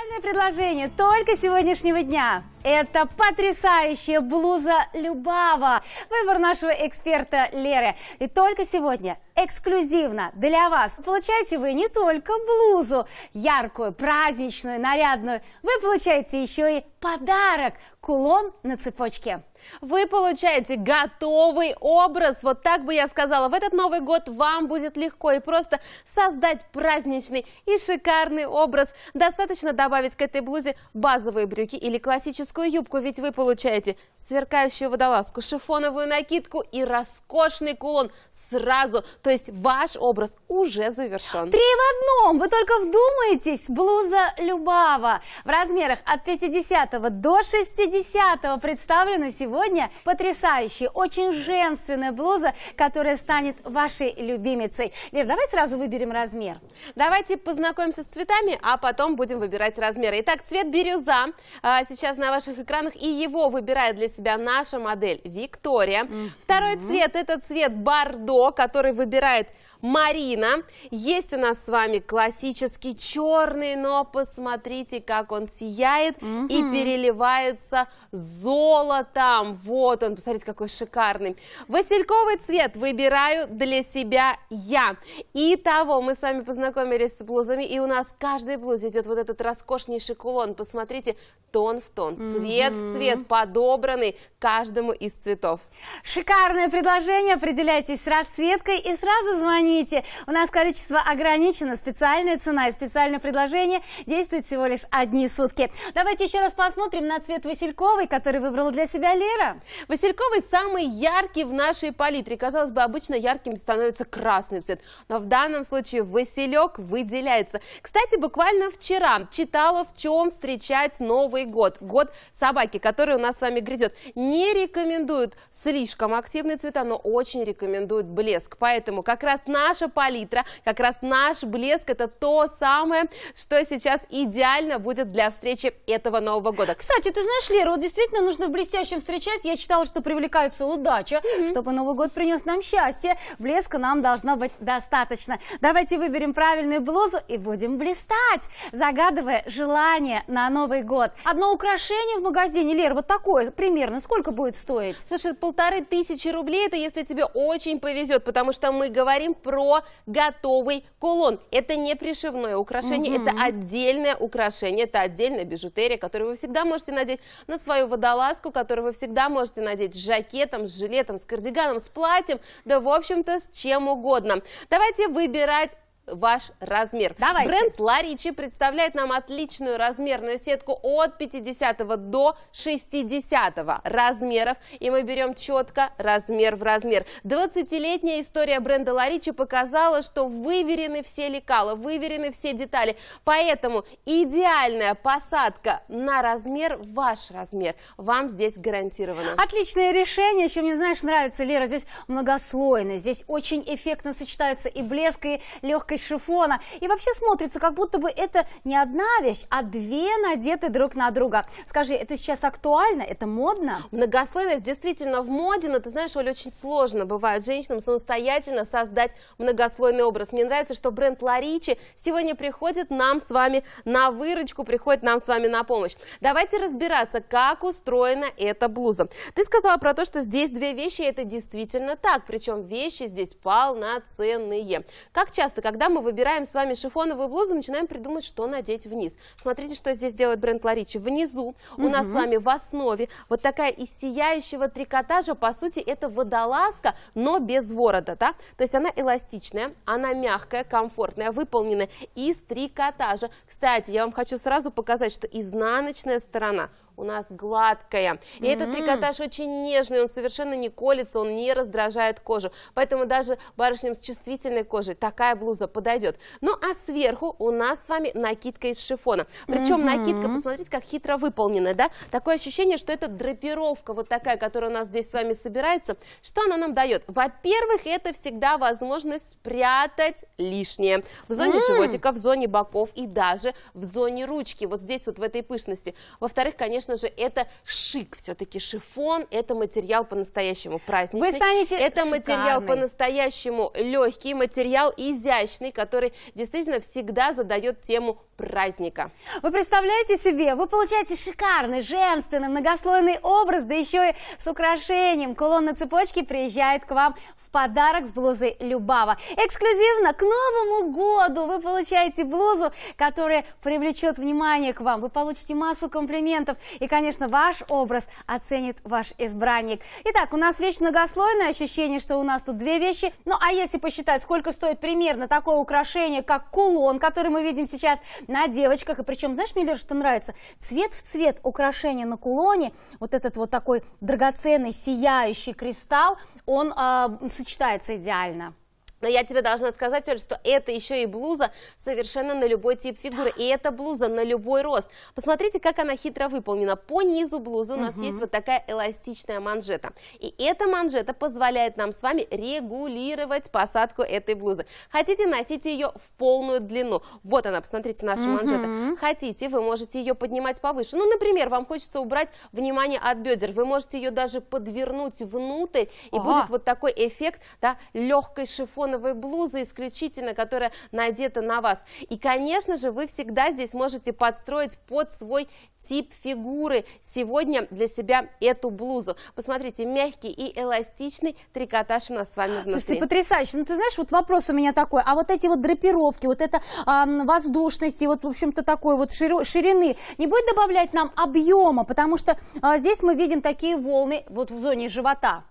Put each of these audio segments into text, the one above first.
Специальное предложение только сегодняшнего дня. Это потрясающая блуза Любава. Выбор нашего эксперта Леры. И только сегодня эксклюзивно для вас получаете вы не только блузу, яркую, праздничную, нарядную, вы получаете еще и подарок – кулон на цепочке. Вы получаете готовый образ, вот так бы я сказала. В этот Новый год вам будет легко и просто создать праздничный и шикарный образ. Достаточно добавить к этой блузе базовые брюки или классическую мужскую юбку, ведь вы получаете сверкающую водолазку, шифоновую накидку и роскошный кулон сразу. То есть ваш образ уже завершен. Три в одном! Вы только вдумаетесь. Блуза Любава в размерах от 50 до 60 представлена сегодня потрясающая, очень женственная блуза, которая станет вашей любимицей. Лер, давай сразу выберем размер. Давайте познакомимся с цветами, а потом будем выбирать размеры. Итак, цвет бирюза а, сейчас на ваших экранах, и его выбирает для себя наша модель Виктория. Mm -hmm. Второй цвет – это цвет бордо который выбирает Марина. Есть у нас с вами классический черный, но посмотрите, как он сияет mm -hmm. и переливается золотом. Вот он, посмотрите, какой шикарный. Васильковый цвет выбираю для себя я. Итого, мы с вами познакомились с блузами, и у нас в каждой блузе идет вот этот роскошнейший кулон. Посмотрите, тон в тон, цвет mm -hmm. в цвет, подобранный каждому из цветов. Шикарное предложение, определяйтесь с расцветкой и сразу звоните звоните. У нас количество ограничено, специальная цена и специальное предложение действует всего лишь одни сутки. Давайте еще раз посмотрим на цвет Васильковый, который выбрала для себя Лера. Васильковый самый яркий в нашей палитре. Казалось бы, обычно ярким становится красный цвет, но в данном случае Василек выделяется. Кстати, буквально вчера читала, в чем встречать Новый год, год собаки, который у нас с вами грядет. Не рекомендуют слишком активные цвета, но очень рекомендуют блеск. Поэтому как раз на наша палитра, как раз наш блеск, это то самое, что сейчас идеально будет для встречи этого Нового года. Кстати, ты знаешь, Лера, вот действительно нужно в блестящем встречать. Я читала, что привлекается удача, mm -hmm. чтобы Новый год принес нам счастье. Блеска нам должно быть достаточно. Давайте выберем правильную блузу и будем блистать, загадывая желание на Новый год. Одно украшение в магазине, Лера, вот такое примерно, сколько будет стоить? Слушай, полторы тысячи рублей, это если тебе очень повезет, потому что мы говорим про про готовый кулон. Это не пришивное украшение, угу. это отдельное украшение, это отдельная бижутерия, которую вы всегда можете надеть на свою водолазку, которую вы всегда можете надеть с жакетом, с жилетом, с кардиганом, с платьем, да, в общем-то, с чем угодно. Давайте выбирать ваш размер. Давайте. Бренд Ларичи представляет нам отличную размерную сетку от 50 до 60 размеров. И мы берем четко размер в размер. 20-летняя история бренда Ларичи показала, что выверены все лекала, выверены все детали. Поэтому идеальная посадка на размер, ваш размер, вам здесь гарантирована. Отличное решение. Еще мне, знаешь, нравится, Лера, здесь многослойность. Здесь очень эффектно сочетаются и блеск, и легкость из шифона. И вообще смотрится, как будто бы это не одна вещь, а две надеты друг на друга. Скажи, это сейчас актуально? Это модно? Многослойность действительно в моде, но ты знаешь, Оля, очень сложно бывает женщинам самостоятельно создать многослойный образ. Мне нравится, что бренд Ларичи сегодня приходит нам с вами на выручку, приходит нам с вами на помощь. Давайте разбираться, как устроена эта блуза. Ты сказала про то, что здесь две вещи, и это действительно так. Причем вещи здесь полноценные. Как часто, когда мы выбираем с вами шифоновую блузу, начинаем придумать, что надеть вниз. Смотрите, что здесь делает бренд Ларичи. Внизу угу. у нас с вами в основе вот такая из сияющего трикотажа, по сути, это водолазка, но без ворота, да? То есть она эластичная, она мягкая, комфортная, выполнена из трикотажа. Кстати, я вам хочу сразу показать, что изнаночная сторона – у нас гладкая. И mm-hmm. этот трикотаж очень нежный, он совершенно не колется, он не раздражает кожу. Поэтому даже барышням с чувствительной кожей такая блуза подойдет. Ну а сверху у нас с вами накидка из шифона. Причем mm-hmm. накидка, посмотрите, как хитро выполнена, да? Такое ощущение, что это драпировка вот такая, которая у нас здесь с вами собирается. Что она нам дает? Во-первых, это всегда возможность спрятать лишнее. В зоне mm-hmm. животика, в зоне боков и даже в зоне ручки. Вот здесь вот в этой пышности. Во-вторых, конечно, конечно же, это шик. Все-таки шифон – это материал по-настоящему праздничный. Вы станете Это шикарный. материал по-настоящему легкий, материал изящный, который действительно всегда задает тему праздника. Вы представляете себе, вы получаете шикарный, женственный, многослойный образ, да еще и с украшением. Кулон на цепочке приезжает к вам в подарок с блузой Любава. Эксклюзивно к Новому году вы получаете блузу, которая привлечет внимание к вам. Вы получите массу комплиментов и, конечно, ваш образ оценит ваш избранник. Итак, у нас вещь многослойная, ощущение, что у нас тут две вещи. Ну, а если посчитать, сколько стоит примерно такое украшение, как кулон, который мы видим сейчас на девочках. И причем, знаешь, мне, Лера, что нравится? Цвет в цвет украшения на кулоне, вот этот вот такой драгоценный, сияющий кристалл, он э, сочетается идеально. Но я тебе должна сказать, Оль, что это еще и блуза совершенно на любой тип фигуры. И это блуза на любой рост. Посмотрите, как она хитро выполнена. По низу блузы у нас угу. есть вот такая эластичная манжета. И эта манжета позволяет нам с вами регулировать посадку этой блузы. Хотите, носить ее в полную длину. Вот она, посмотрите, наша угу. манжета. Хотите, вы можете ее поднимать повыше. Ну, например, вам хочется убрать внимание от бедер. Вы можете ее даже подвернуть внутрь. И О. будет вот такой эффект да, легкой шифон шифоновой блузы исключительно, которая надета на вас. И, конечно же, вы всегда здесь можете подстроить под свой тип фигуры сегодня для себя эту блузу. Посмотрите, мягкий и эластичный трикотаж у нас с вами внутри. Слушайте, потрясающе. Ну, ты знаешь, вот вопрос у меня такой. А вот эти вот драпировки, вот эта э, воздушность и вот, в общем-то, такой вот широ, ширины, не будет добавлять нам объема? Потому что э, здесь мы видим такие волны вот в зоне живота.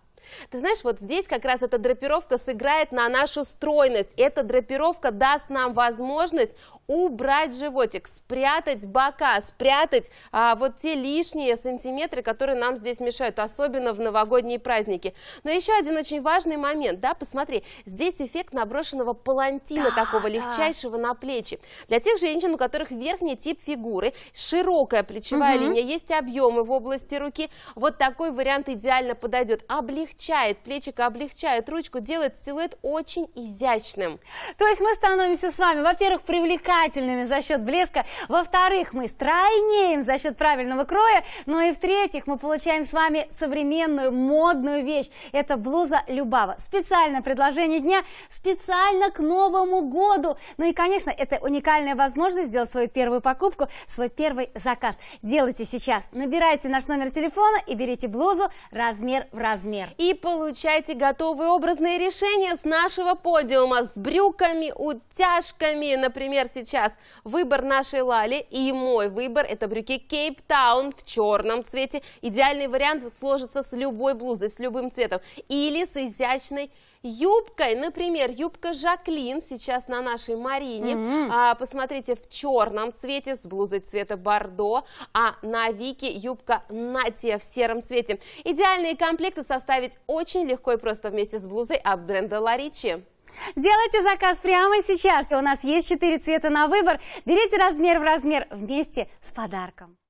Ты знаешь, вот здесь как раз эта драпировка сыграет на нашу стройность. Эта драпировка даст нам возможность убрать животик, спрятать бока, спрятать а, вот те лишние сантиметры, которые нам здесь мешают, особенно в новогодние праздники. Но еще один очень важный момент, да, посмотри, здесь эффект наброшенного палантина, да, такого легчайшего на плечи. Для тех женщин, у которых верхний тип фигуры, широкая плечевая угу. линия, есть объемы в области руки, вот такой вариант идеально подойдет. Облегчить облегчает плечико, облегчает ручку, делает силуэт очень изящным. То есть мы становимся с вами, во-первых, привлекательными за счет блеска, во-вторых, мы стройнеем за счет правильного кроя, ну и в-третьих, мы получаем с вами современную модную вещь. Это блуза Любава. Специальное предложение дня, специально к Новому году. Ну и, конечно, это уникальная возможность сделать свою первую покупку, свой первый заказ. Делайте сейчас, набирайте наш номер телефона и берите блузу размер в размер. И и получайте готовые образные решения с нашего подиума, с брюками, утяжками. Например, сейчас выбор нашей Лали и мой выбор – это брюки Кейптаун в черном цвете. Идеальный вариант сложится с любой блузой, с любым цветом или с изящной юбкой, например, юбка Жаклин сейчас на нашей Марине, mm -hmm. а, посмотрите, в черном цвете, с блузой цвета бордо, а на Вике юбка Натия в сером цвете. Идеальные комплекты составить очень легко и просто вместе с блузой от бренда Ларичи. Делайте заказ прямо сейчас. У нас есть 4 цвета на выбор. Берите размер в размер вместе с подарком.